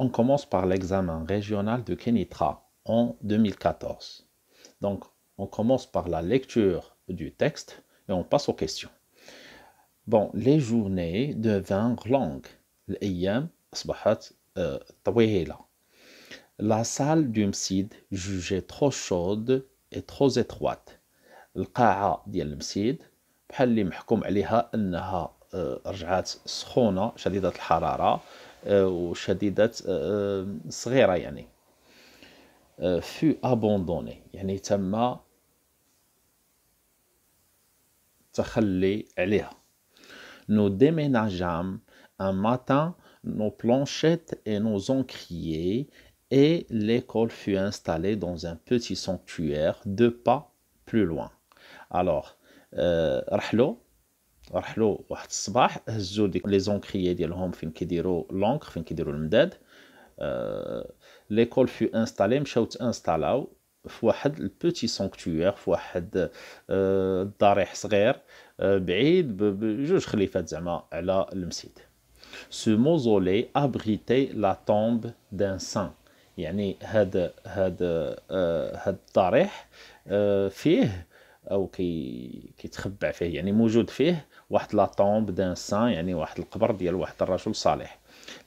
On commence par l'examen régional de Kenitra en 2014. Donc, on commence par la lecture du texte et on passe aux questions. Bon, les journées devinrent longues. Euh, la salle du msid jugée trop chaude et trop étroite. وشديدات chadidat يعني fut abandonné يعني nous déménageâmes un matin nos planchettes et nos encriers et l'école fut installée dans un petit sanctuaire deux pas plus loin. Alors, euh, رحلو واحد الصباح هزو ديك لي زونكريي ديالهم فين كيديروا لونكر فين كيديروا المداد ليكول فو انستالي مشاو تانستالاو في واحد البوتي سونكتوير في واحد الضريح آه، ضريح صغير آه، بعيد بجوج خليفات زعما على المسيد سو موزولي ابريتي لا تومب دان سان يعني هذا هذا آه، هذا الضريح فيه Les gens du quartier يعني موجود فيه واحد لا طومب دان سان يعني واحد القبر ديال واحد الرجل صالح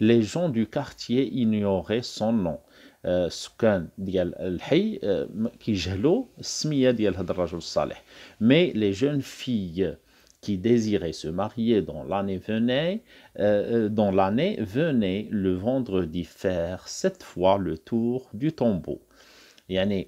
لي جون دو ignoraient euh, ديال الحي qui désiraient se marier dans l'année venait, euh، euh، dans l'année venait le vendredi faire sept fois le tour du tombeau. Yani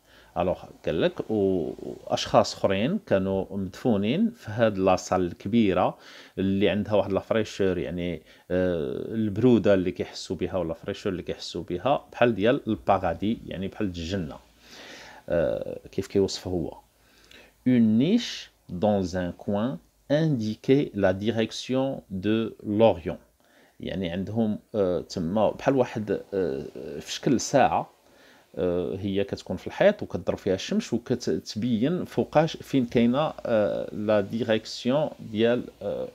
الوغ قال لك واشخاص اخرين كانوا مدفونين في هاد لاصال الكبيره اللي عندها واحد لافريشور يعني آه، البروده اللي كيحسوا بها ولا فريشور اللي كيحسوا بها بحال ديال الباغادي يعني بحال الجنه آه، كيف كيوصفها هو اون نيش دون ان كوين انديكي لا ديريكسيون دو لوريون يعني عندهم آه، تما بحال واحد في شكل ساعه آه، هي كتكون في الحيط وكتضرب فيها الشمس وكتبين فوقاش فين كاينه آه، لا ديريكسيون ديال آه،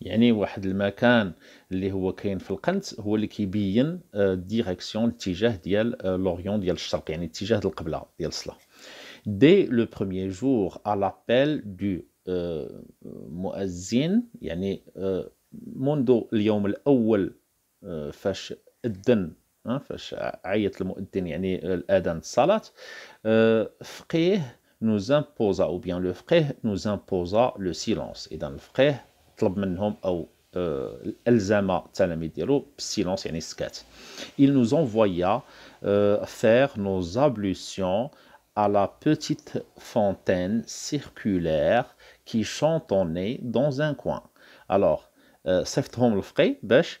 يعني واحد المكان اللي هو كاين في القنت هو اللي كيبين ديريكسيون الاتجاه ديال لوريون ديال الشرق يعني اتجاه القبله ديال الصلاه دي لو بروميي جور ا لابيل دو مؤذن يعني منذ اليوم الاول فاش اذن Hein, فاش عيط المؤذن يعني الاذان الصلاه فقيه nous imposa ou bien le فقيه nous imposa le silence اذا الفقيه طلب منهم او الزام التلاميذ ديالو بالسيلونس يعني السكات il nous envoya faire nos ablutions à la petite fontaine circulaire qui chantonnait dans un coin alors صيفطهم الفقيه باش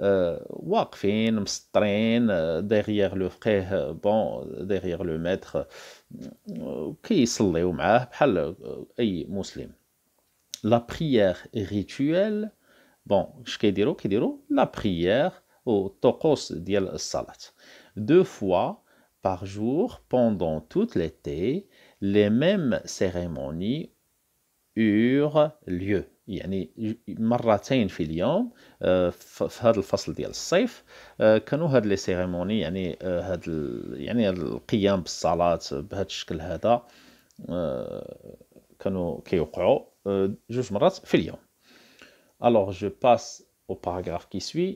Wakfien, euh, m'entraîne euh, derrière le frère, euh, bon, derrière le maître qui salue ma parole La prière rituelle, bon, je dire la prière au tokos d'iel salat, deux fois par jour pendant toute l'été, les mêmes cérémonies eurent lieu. يعني مرتين في اليوم في هذا الفصل ديال الصيف كانوا هاد لي سيريموني يعني هاد يعني القيام بالصلاه بهذا الشكل هذا كانوا كيوقعوا جوج مرات في اليوم alors je passe au paragraphe qui suit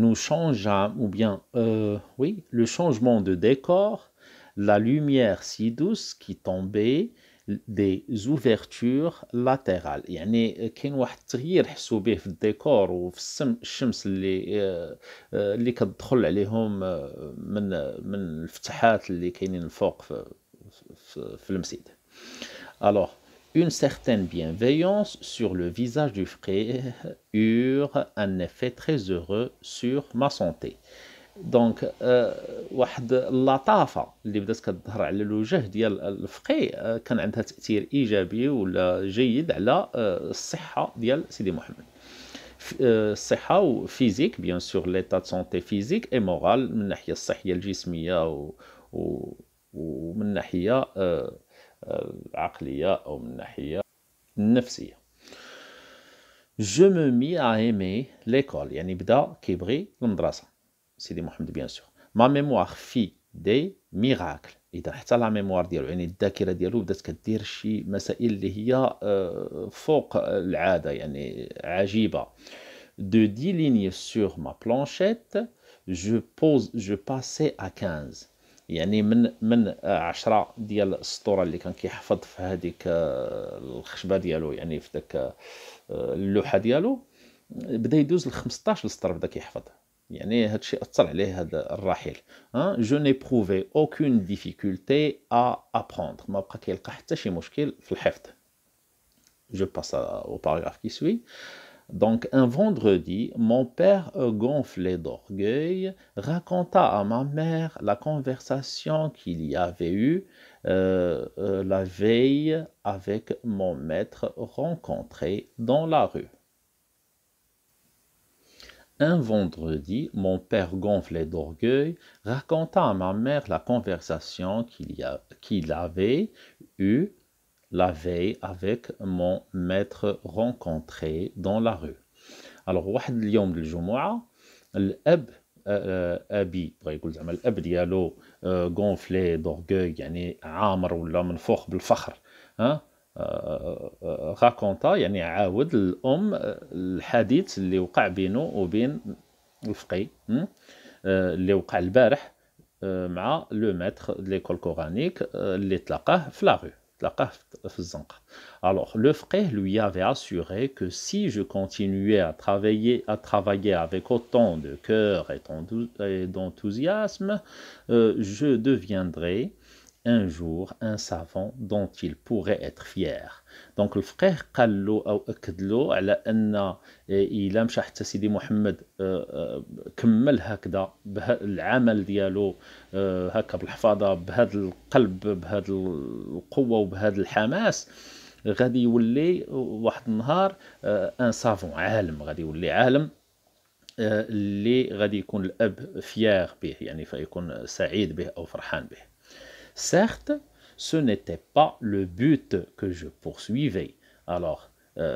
nous changeâmes ou bien euh, oui le changement de décor la lumière si douce qui tombait des ouvertures latérales. Il y a une qu'un ouverture sous le décor ou sous le soleil qui qui entre les de les fenêtres qui qui sont en dessous mosquée. Alors, une certaine bienveillance sur le visage du frère eut un effet très heureux sur ma santé. دونك آه واحد اللطافه اللي بدات كتظهر على الوجه ديال الفقيه آه كان عندها تاثير ايجابي ولا جيد على آه الصحه ديال سيدي محمد آه، الصحه وفيزيك بيان سور ليتا دو سونتي فيزيك اي مورال من الناحيه الصحيه الجسميه و, و ومن الناحيه العقليه آه، آه، او من الناحيه النفسيه جو مي ا ايمي ليكول يعني بدا كيبغي المدرسه سيدي محمد بيان سور ما ميموار في دي ميراكل اذا حتى لا ميموار ديالو يعني الذاكره ديالو بدات كدير شي مسائل اللي هي آه، فوق العاده يعني عجيبه دو دي ليني سور ما بلانشيت جو بوز جو باسي ا 15 يعني من من 10 ديال السطوره اللي كان كيحفظ في هذيك آه، الخشبه ديالو يعني في ذاك آه، اللوحه ديالو بدا يدوز ل 15 السطر بدا كيحفظ Je n'éprouvais aucune difficulté à apprendre. Je passe au paragraphe qui suit. Donc, un vendredi, mon père gonflé d'orgueil raconta à ma mère la conversation qu'il y avait eue euh, euh, la veille avec mon maître rencontré dans la rue. Un vendredi, mon père gonflé d'orgueil raconta à ma mère la conversation qu'il avait eue la veille avec mon maître rencontré dans la rue. Alors, واحد اليوم الجمعة الأب ابي بغى يقول زعما الاب ديالو غونفلي دورغوي يعني عامر ولا منفوخ بالفخر ها راكونتا يعني عاود الام الحديث اللي وقع بينه وبين الفقي اللي وقع البارح مع لو ماتر ليكول كورانيك اللي تلاقاه في تلاقاه في الزنقه Alors, le frère lui avait assuré que si je continuais à travailler, à travailler avec autant de cœur et d'enthousiasme, euh, je deviendrais un jour un savant dont il pourrait être fier دونك الفقيه frère له او اكد له على ان الى مشى حتى سيدي محمد كمل هكذا العمل ديالو هكا بالحفاظه بهذا القلب بهذا القوه وبهذا الحماس غادي يولي واحد النهار ان سافون عالم غادي يولي عالم اللي غادي يكون الاب فيير به يعني فيكون سعيد به او فرحان به Certes, ce n'était pas le but que je poursuivais. Alors, le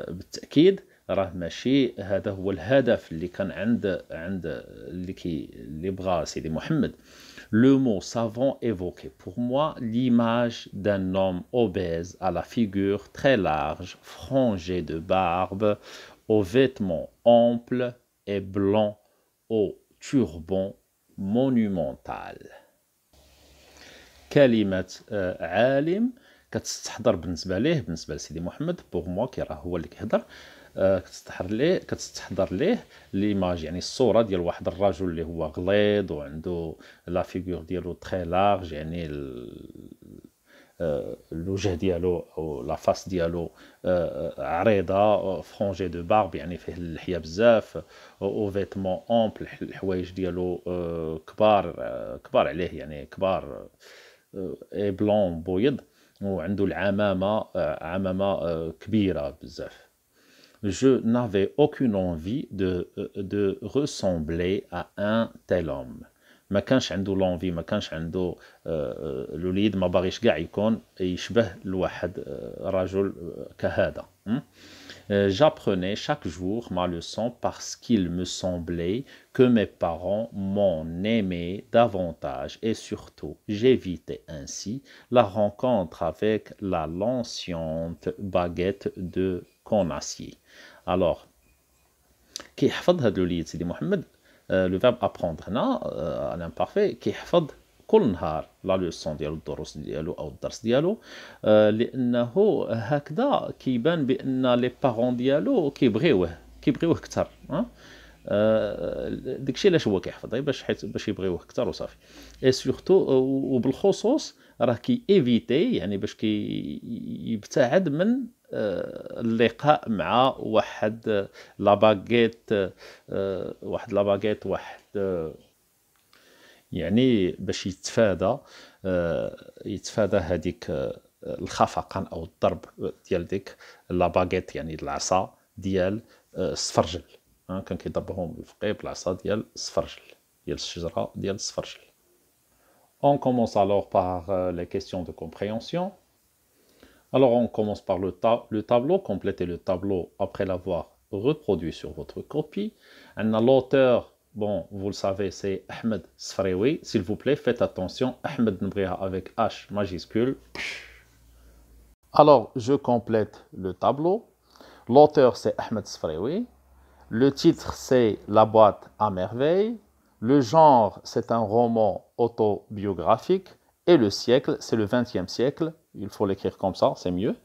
mot savant évoquait pour moi l'image d'un homme obèse à la figure très large, frangé de barbe, aux vêtements amples et blancs, au turban monumental. كلمه آه، عالم كتستحضر بالنسبه ليه بالنسبه لسيدي محمد بوغ موا كي راه هو اللي كيهضر آه، كتستحضر ليه كتستحضر ليه ليماج يعني الصوره ديال واحد الرجل اللي هو غليظ وعنده لا فيغور ديالو تري لارج يعني آه، الوجه ديالو او لا فاس ديالو عريضه فرونجي دو بارب يعني فيه اللحيه بزاف او فيتمون امبل الحوايج ديالو كبار كبار عليه يعني كبار بلون بويض وعندو العمامه euh, عمامه euh, كبيره بزاف je n'avais aucune envie de, euh, de ressembler à un tel homme ما كانش عنده لونفي ما كانش عنده الوليد ما باغيش كاع يكون يشبه لواحد رجل كهذا Euh, j'apprenais chaque jour ma leçon parce qu'il me semblait que mes parents m'en aimaient davantage et surtout j'évitais ainsi la rencontre avec la l'ancienne baguette de Conacier. Alors, qui le euh, le verbe apprendre euh, à l'imparfait qui كل نهار لا لوسون ديالو الدروس ديالو او الدرس ديالو آه، لانه هكذا كيبان بان لي بارون ديالو كيبغيوه كيبغيوه اكثر ها آه، داكشي علاش هو كيحفظ باش حيت باش يبغيوه اكثر وصافي اي سورتو وبالخصوص راه كي ايفيتي يعني باش كي يبتعد من آه، اللقاء مع واحد لاباغيت واحد لاباغيت واحد يعني باش يتفادى يتفادى هذيك الخفقان او الضرب ديال ديك لا لاباغيت يعني العصا ديال السفرجل كان كيضربهم الفقيه بالعصا ديال السفرجل ديال الشجره ديال السفرجل On commence alors par euh, les questions de compréhension. Alors on commence par le, ta le tableau. Complétez le tableau après l'avoir reproduit sur votre copie. L'auteur bon, vous le savez, c'est Ahmed Sfrewi. S'il vous plaît, faites attention, Ahmed Nbriha avec H majuscule. Alors, je complète le tableau. L'auteur, c'est Ahmed Sfrewi. Le titre, c'est La boîte à merveille. Le genre, c'est un roman autobiographique. Et le siècle, c'est le 20e siècle. Il faut l'écrire comme ça, c'est mieux.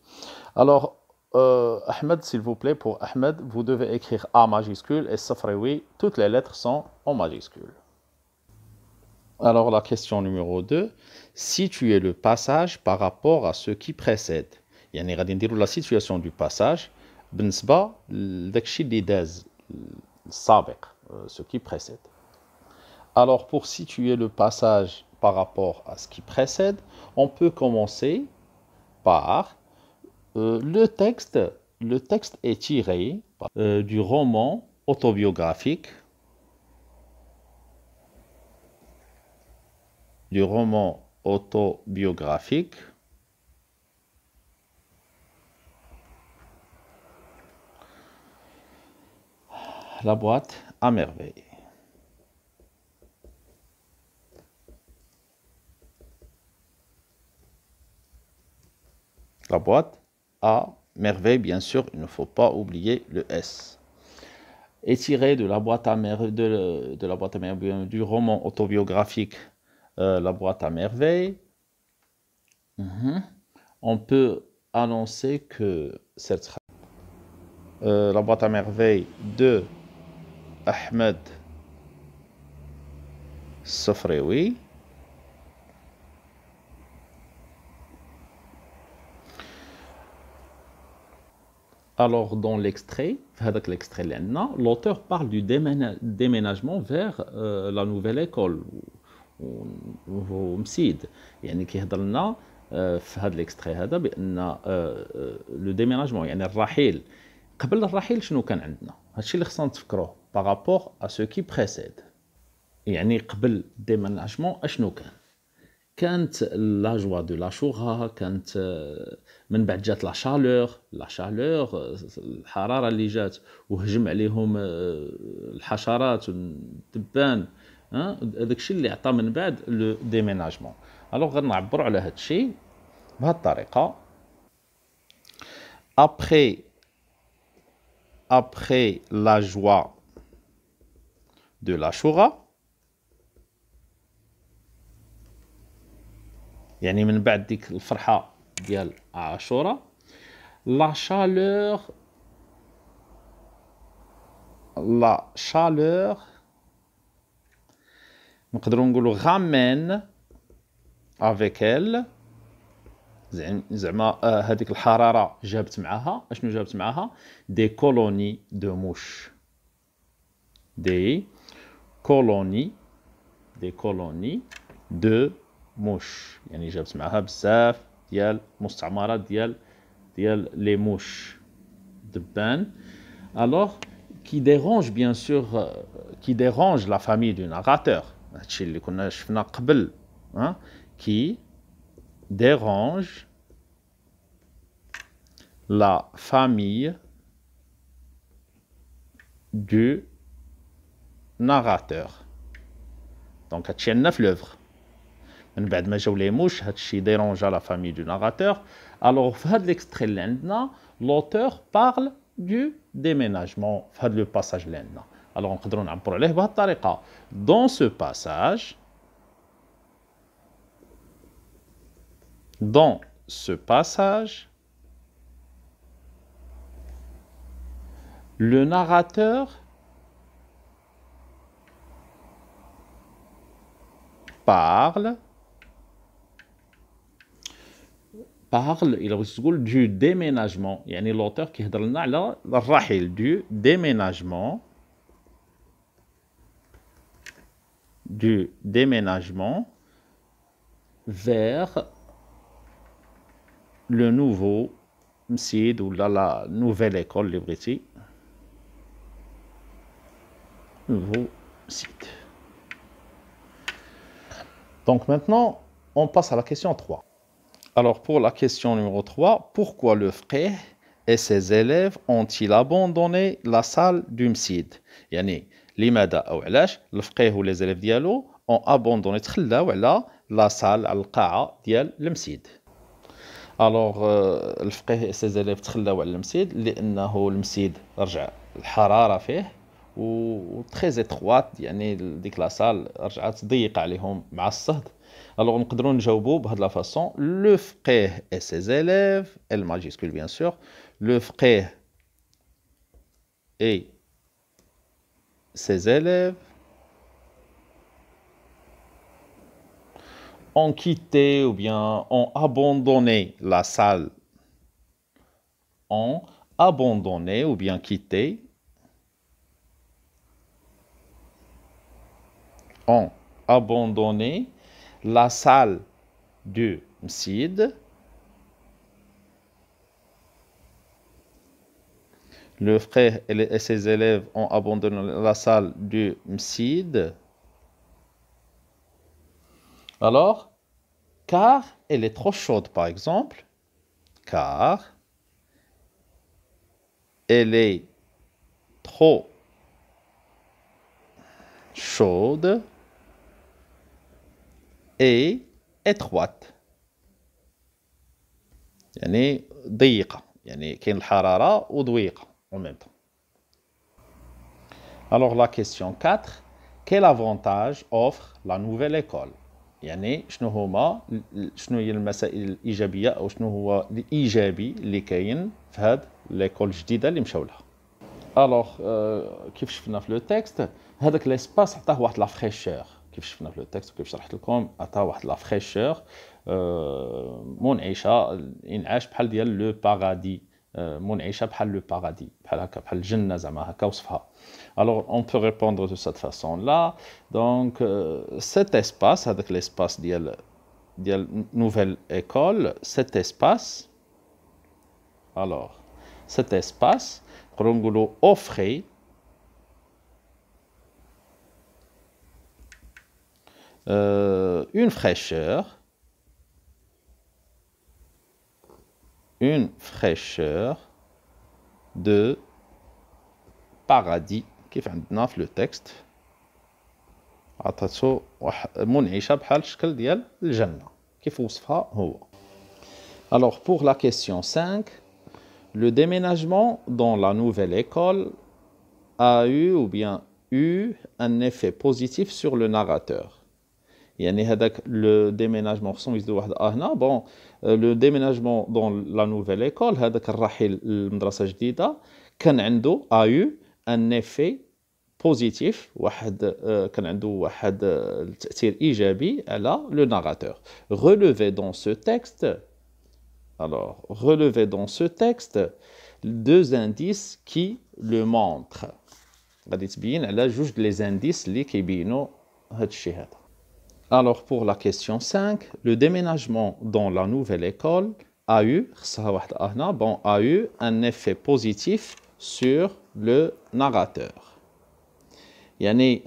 Alors, euh, Ahmed, s'il vous plaît, pour Ahmed, vous devez écrire A majuscule et oui, Toutes les lettres sont en majuscule. Alors la question numéro 2, situer le passage par rapport à ce qui précède. Il y a une situation du passage. « euh, ce qui précède. Alors pour situer le passage par rapport à ce qui précède, on peut commencer par euh, le, texte, le texte est tiré euh, du roman autobiographique, du roman autobiographique La boîte à merveille. La boîte a, merveille, bien sûr, il ne faut pas oublier le S. Et tiré de la boîte à merveille, de, la boîte du roman autobiographique euh, La boîte à merveille, mhm, on peut annoncer que cette euh, La boîte à merveille de Ahmed Sofrewi Alors, dans l'extrait, l'auteur parle du déménagement vers euh, la nouvelle école, ou Mcid. Il euh, l'extrait, euh, le déménagement, il y a par rapport à ce qui précède. Il déménagement, كانت لا جوا دو لا شوغا كانت آه، من بعد جات لا شالور لا شالور آه، الحراره اللي جات وهجم عليهم آه، الحشرات والدبان هذاك الشيء اللي عطى من بعد لو ديميناجمون الوغ غنعبروا على هذا الشيء بهذه الطريقه ابخي après لا جوا دو لا شوغا يعني من بعد ديك الفرحه ديال عاشورا لا شالور لا شالور نقدروا نقولوا غامين افيك ال زعما زعما آه، هذيك الحراره جابت معاها اشنو جابت معاها دي كولوني دو موش دي كولوني دي كولوني دو Mouches, يعني جا معها بزاف ديال alors qui dérange bien sûr euh, qui dérange la famille du narrateur hein, qui dérange la famille du narrateur. Donc, à l'œuvre. من بعد ما جاو لي موش هادشي ديرونجا لا فامي دو ناراتور الوغ فهاد ليكستري عندنا بارل دو ديميناجمون لو dans ce passage, le narrateur parle parle, il parle du déménagement. Il y a l'auteur qui parle rahil, du déménagement. Du déménagement vers le nouveau msid ou la, nouvelle école libriti. Nouveau site. Donc maintenant, on passe à la question 3. Alors pour la question numéro 3, pourquoi le frère et ses élèves ont-ils abandonné la salle du msid يعني لماذا أو علاش الفقيه ولي زلف ديالو ont abandonné تخلاو على لا سال على القاعة ديال المسيد الوغ الفقيه سي زليف تخلاو على المسيد لأنه المسيد رجع الحرارة فيه و تخي اتخوات يعني ديك لا سال رجعت ضيقة عليهم مع الصهد Alors, on peut répondre de la façon le frère et ses élèves, L majuscule bien sûr, le frère et ses élèves ont quitté ou bien ont abandonné la salle, ont abandonné ou bien quitté, ont abandonné la salle du Msid, le frère et, ses élèves ont abandonné la salle du Msid, alors, car elle est trop chaude, par exemple, car elle est trop chaude, et étroite يعني ضيقه يعني كاين الحراره وضويقه en même temps alors la question 4 quel avantage offre la nouvelle école يعني شنو هما شنو هي المسائل الايجابيه او شنو هو الايجابي اللي كاين في هاد ليكول الجديده اللي مشاو لها الوغ euh, كيف شفنا في لو تيكست هذاك ليسباس عطاه واحد لا فريشور كيف شفنا في لو تكست وكيف شرحت لكم عطا واحد لا فريشور منعشه انعاش بحال ديال لو باغادي منعشه بحال لو باغادي بحال هكا بحال الجنه زعما هكا وصفها Alors, on peut répondre de cette façon-là. Donc, cet espace, هذاك l'espace ديال ديال nouvelle école, cet espace, alors, cet espace, offrait Euh, une fraîcheur, une fraîcheur de paradis كيف عندنا في لو alors pour la question 5 le déménagement dans la nouvelle école a eu ou bien eu un effet positif sur le narrateur le déménagement لو ديميناجمون nouvelle école واحد هنا un effet positif, un effet positif, ايكول هذاك dans ce texte deux indices qui le montrent alors pour la question 5, le déménagement dans la nouvelle école a eu, bon, a eu un effet positif sur le narrateur. Yani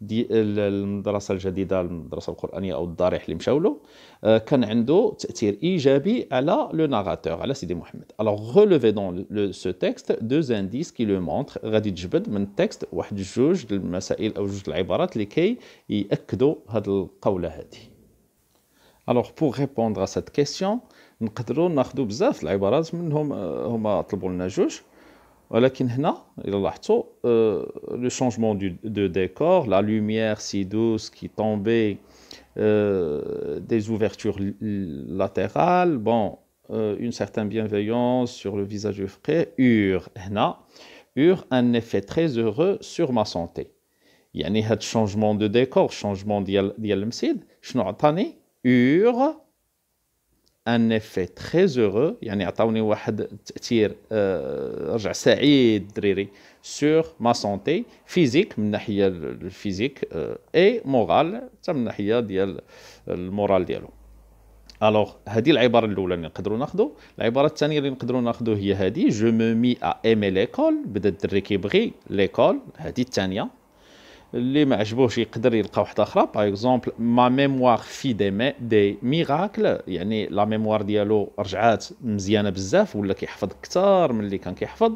دي المدرسه الجديده المدرسه القرانيه او الضريح اللي مشاو له آه، كان عنده تاثير ايجابي على لو ناراتور على سيدي محمد الوغ غولوفي دون سو تيكست دو زانديس كي لو مونتر غادي تجبد من التكست واحد جوج المسائل او جوج العبارات اللي كي ياكدوا هاد القوله هذه الوغ بور ريبوندر ا سيت كيسيون نقدروا ناخذوا بزاف العبارات منهم آه، هما طلبوا لنا جوج ولكن هنا الى لاحظتوا le changement de décor, la lumière si douce qui tombait euh, des ouvertures latérales bon euh, une certaine bienveillance sur le visage du frère eurent un effet très heureux sur ma santé Yani un changement de décor changement ديال شنو ان افي تري زورو يعني عطاوني واحد التاثير آه، رجع سعيد دريري سور ما سونتي فيزيك من الناحيه الفيزيك اي مورال حتى من الناحيه ديال المورال ديالو الوغ هذه العباره الاولى اللي نقدروا ناخذوا العباره الثانيه اللي نقدروا ناخذوا هي هذه جو مي ا ايمي ليكول بدا الدري كيبغي ليكول هذه الثانيه اللي ما عجبوش يقدر يلقى واحده اخرى باغ اكزومبل ما ميموار في دي مي دي ميراكل يعني لا ميموار ديالو رجعات مزيانه بزاف ولا كيحفظ اكثر من اللي كان كيحفظ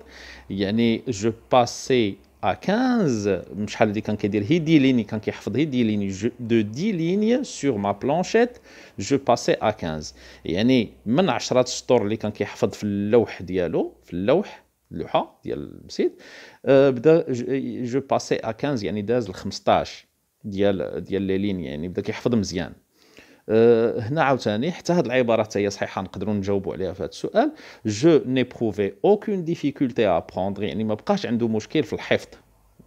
يعني جو باسي ا 15 شحال اللي كان كيدير هي دي ليني كان كيحفظ هي دي ليني دو دي ليني سور ما بلانشيت جو باسي ا 15 يعني من 10 سطور اللي كان كيحفظ في اللوح ديالو في اللوح اللوحه ديال المسيد بدا جو باسي ا 15 يعني داز ل 15 ديال ديال لي لين يعني بدا كيحفظ مزيان euh, هنا عاوتاني حتى هاد العباره حتى هي صحيحه نقدروا نجاوبوا عليها في هذا السؤال جو ني بروفي اوكون ديفيكولتي ا بروندر يعني ما بقاش عنده مشكل في الحفظ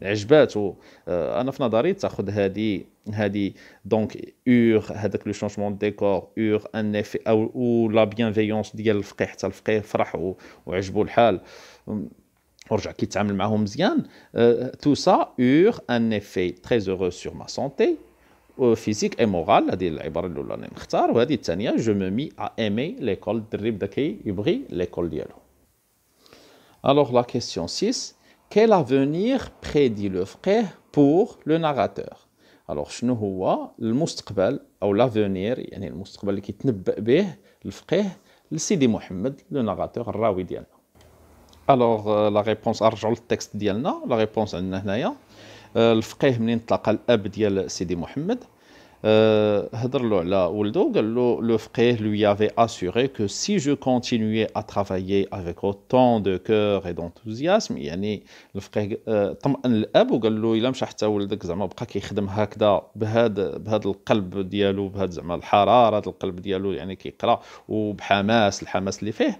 عجباتو آه، انا في نظري تاخذ هذه هذه دونك اور هذاك لو شونجمون ديكور اور ان اف او او لا بيانفيونس ديال الفقيه حتى الفقيه فرح وعجبو الحال ورجع كيتعامل معاهم مزيان تو سا اور ان افي تري هورو سور ما سونتي فيزيك اي مورال هذه العباره الاولى اللي نختار وهذه الثانيه جو مو مي ا ايمي ليكول الدري بدا كيبغي ليكول ديالو الوغ لا كيسيون 6 Quel avenir prédit le frère pour le narrateur الوغ شنو هو المستقبل او لافونير يعني المستقبل اللي كيتنبأ به الفقيه لسيدي محمد لو ناراتور الراوي ديالنا الوغ لا ريبونس ارجعوا للتكست ديالنا لا ريبونس عندنا هنايا الفقيه منين تلاقى الاب ديال سيدي محمد هضر له على ولده قال له لو فقيه لو يافي assuré كو سي جو كونتينيي ا ترافايي افيك اوتون دو كور اي دونتوزياسم يعني الفقيه طمأن الاب وقال له الا مشى حتى ولدك زعما بقى كيخدم هكذا بهذا بهذا القلب ديالو بهذا زعما الحراره القلب ديالو يعني كيقرا وبحماس الحماس اللي فيه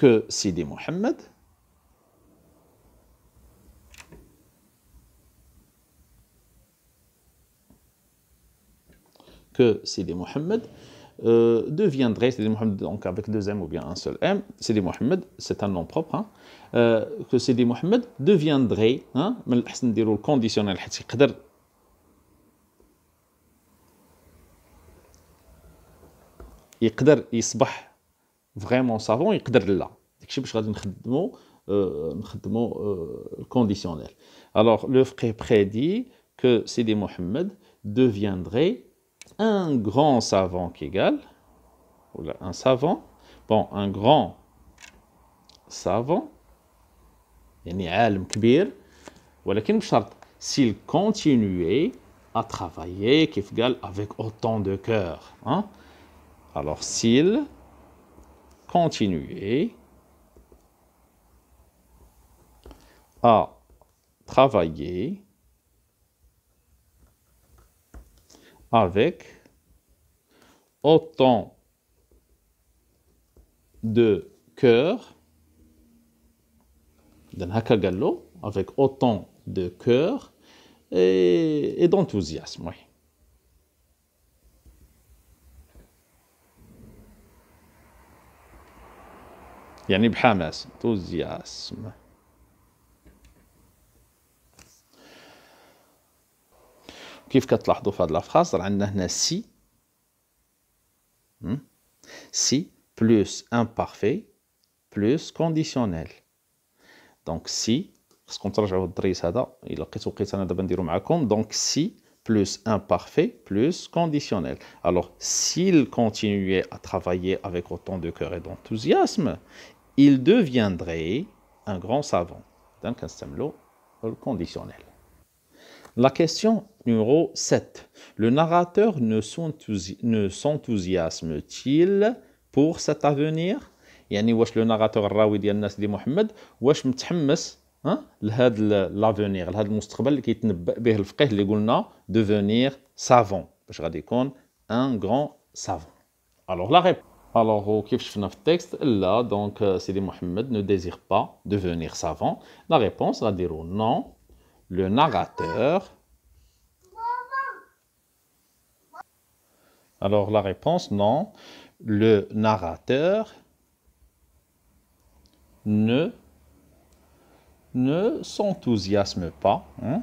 que Sidi Mohamed que Sidi Mohamed euh, deviendrait, Sidi donc avec deux M ou bien un seul M, Sidi Mohamed, c'est un nom propre, hein, euh, que Sidi Mohammed deviendrait, hein, le conditionnel, يقدر يصبح savant, vraiment savant يقدر لا داكشي باش غادي نخدمو نخدمو conditionnel Alors, le frère prédit que Sidi Mohamed deviendrait un grand savant égal ou un savant bon un grand savant يعني عالم كبير ولكن بشرط s'il continuait à travailler avec autant de cœur hein alors s'il continuer à travailler avec autant de cœur d'un hakagallo, avec autant de cœur et, d'enthousiasme. يعني بحماس انتوزياسم كيف كتلاحظوا في phrase, si راه عندنا هنا سي سي امبارفي كونديسيونيل plus imparfait plus conditionnel. Alors, s'il continuait à travailler avec autant de cœur et d'enthousiasme, il deviendrait un grand savant. Donc, un le conditionnel. La question numéro 7. Le narrateur ne s'enthousiasme-t-il pour cet avenir y a le narrateur hein, qui dit Annas dit Mohamed, est-il m'tchemmes l'avenir, l'avenir qui est le le devenir savant. Je radicone, un grand savant. Alors, la réponse. Alors, au شفنا في texte là donc سيدي euh, Mohamed ne désire pas devenir savant. La réponse va dire non. Le narrateur. Alors la réponse non. Le narrateur ne ne s'enthousiasme pas. Hein.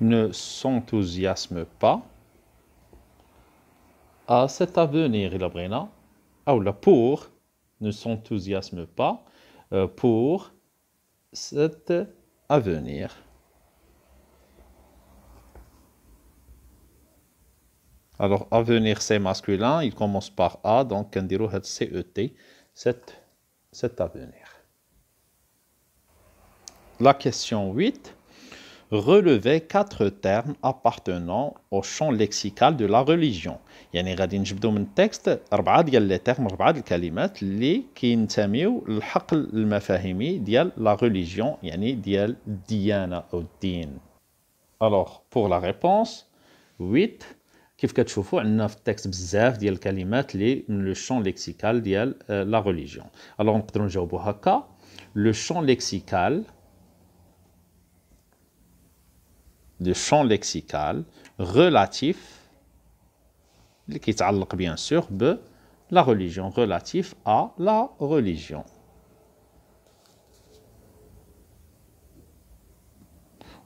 ne s'enthousiasme pas à cet avenir, il Ah ou la pour, ne s'enthousiasme pas euh, pour cet avenir. Alors, avenir, c'est masculin, il commence par A, donc Kandiro CET, e cet, cet avenir. La question 8 relevait quatre termes appartenant au champ lexical de la religion يعني غادي نجبدو من التكست أربعة ديال لي تيرم أربعة ديال الكلمات اللي كينتميو للحقل المفاهيمي ديال لا ريليجيون يعني ديال الديانة أو الدين الوغ بوغ لا ريبونس 8 كيف كتشوفوا عندنا في التكست بزاف ديال الكلمات اللي من لو شون لكسيكال ديال لا ريليجيون الوغ نقدروا نجاوبوا هكا لو شون لكسيكال le champ lexical relatif, qui est bien sûr de la religion, relatif à la religion.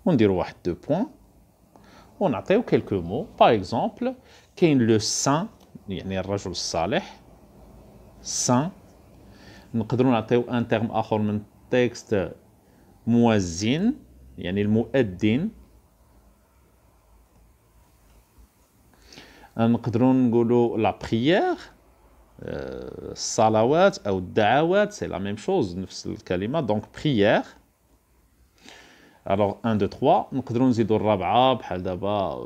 On dit deux points. On a quelques mots. Par exemple, le saint, كاين saint, saint يعني الرجل الصالح pouvons نقدروا un un autre il y texte. le يعني المؤذن أه، نقدروا نقولوا لا بريير الصلوات أه، او الدعوات سي لا ميم شوز نفس الكلمه دونك بريير الوغ 1 2 3 نقدروا نزيدوا الرابعه بحال دابا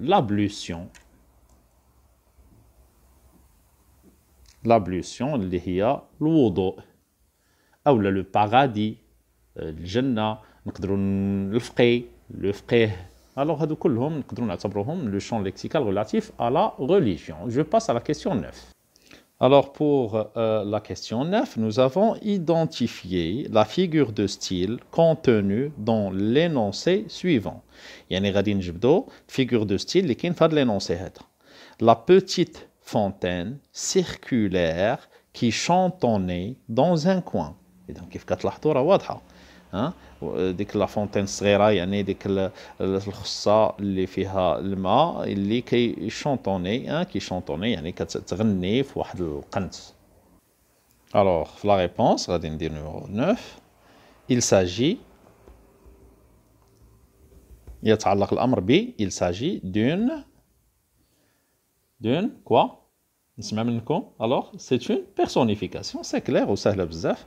لابلوسيون أه، لابلوسيون اللي هي الوضوء اولا لو باغادي الجنه نقدروا الفقي لو فقيه Alors, le champ lexical relatif à la religion. Je passe à la question 9. Alors, pour euh, la question 9, nous avons identifié la figure de style contenue dans l'énoncé suivant. figure de style, l'énoncé La petite fontaine circulaire qui chantonnait dans un coin. Et donc, ها ديك لا فونتين صغيره يعني ديك الخصه اللي فيها الماء اللي كيشونطوني ها كيشونطوني يعني كتغني في واحد القنت الوغ في لا ريبونس غادي ندير نيميرو 9 il s'agit يتعلق الامر ب il s'agit d'une d'une quoi نسمع منكم الوغ سي اون بيرسونيفيكاسيون سي كلير وسهله بزاف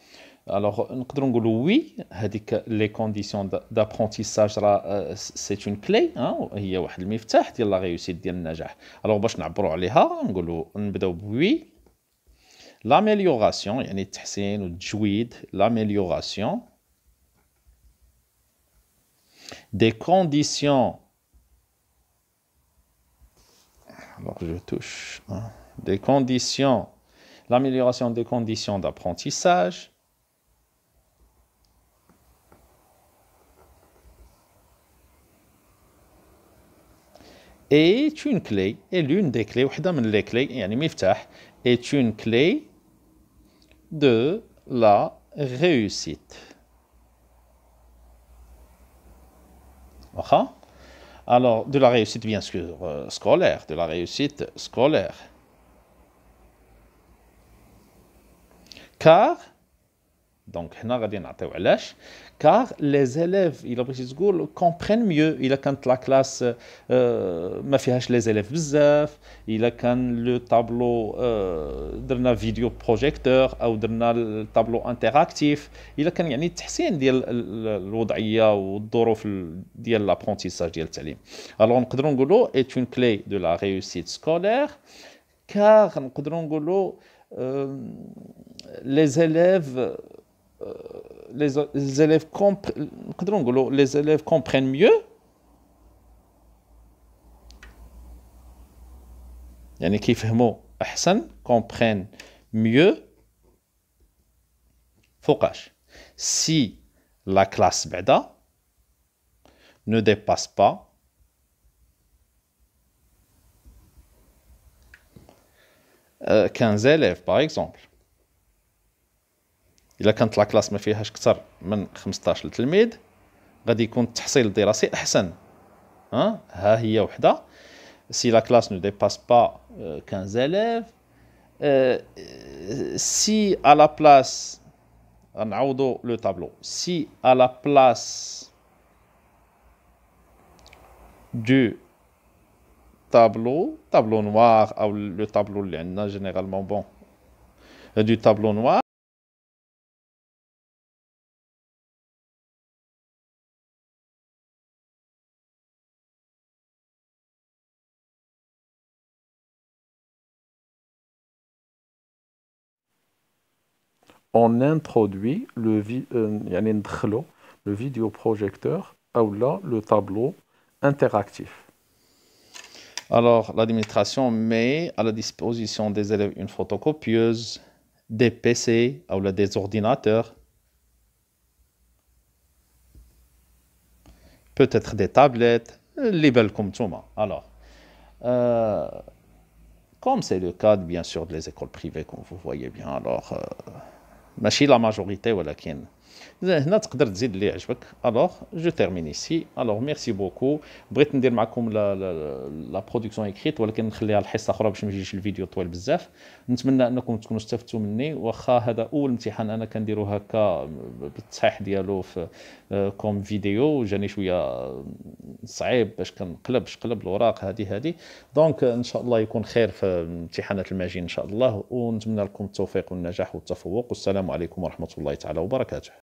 Alors, oui, les conditions d'apprentissage, euh, c'est une clé. Hein, il y a un la réussite Alors, باش نعبروا عليها نقولوا نبداو بوي l'amélioration يعني التحسين والتجويد l'amélioration des conditions alors je touche hein, des conditions l'amélioration des conditions d'apprentissage est une clé, est l'une des clés, une des clés, يعني مفتاح, est une clé de la réussite. Alors, de la réussite bien sûr euh, scolaire, de la réussite scolaire. Car, donc, هنا غادي نعطيو car les élèves, il a comprennent mieux. Il a la classe euh, les élèves bzaf, il a le tableau euh, d'un vidéo projecteur ou d'un tableau interactif, il a quand يعني de ديال ou والظروف de l'apprentissage de التعليم. Alors نقدروا نقولوا est une clé de la réussite scolaire car on نقولوا euh, les élèves euh, les, élèves comprennent, les élèves comprennent mieux يعني كيفهموا comprennent mieux فوقاش si la classe beda ne dépasse pas 15 euh, élèves par exemple الا كانت لاكلاس ما فيهاش اكثر من 15 تلميذ غادي يكون التحصيل الدراسي احسن ها هي وحده سي لا كلاس نو ديباس با 15 الاف سي ا لا نعوضو لو تابلو سي ا لا دو تابلو تابلو نوار او لو تابلو اللي عندنا جينيرالمون بون دو تابلو نوار on introduit le, euh, le vidéoprojecteur ou là le tableau interactif. Alors, l'administration met à la disposition des élèves une photocopieuse, des PC ou des ordinateurs, peut-être des tablettes, les belles comme tout Alors, euh, comme c'est le cas, bien sûr, des écoles privées, comme vous voyez bien, alors... Euh, mais si la majorité veut la tuer هنا تقدر تزيد اللي يعجبك الوغ جو تيرمين ايسي الوغ ميرسي بوكو بغيت ندير معكم لا برودكسيون اكريت ولكن نخليها لحصه اخرى باش ما يجيش الفيديو طويل بزاف نتمنى انكم تكونوا استفدتوا مني واخا هذا اول امتحان انا كنديرو هكا بالتصحيح ديالو في آه، كوم فيديو جاني شويه صعيب باش كنقلب شقلب الاوراق هذه هذه دونك ان شاء الله يكون خير في امتحانات الماجين ان شاء الله ونتمنى لكم التوفيق والنجاح والتفوق والسلام عليكم ورحمه الله تعالى وبركاته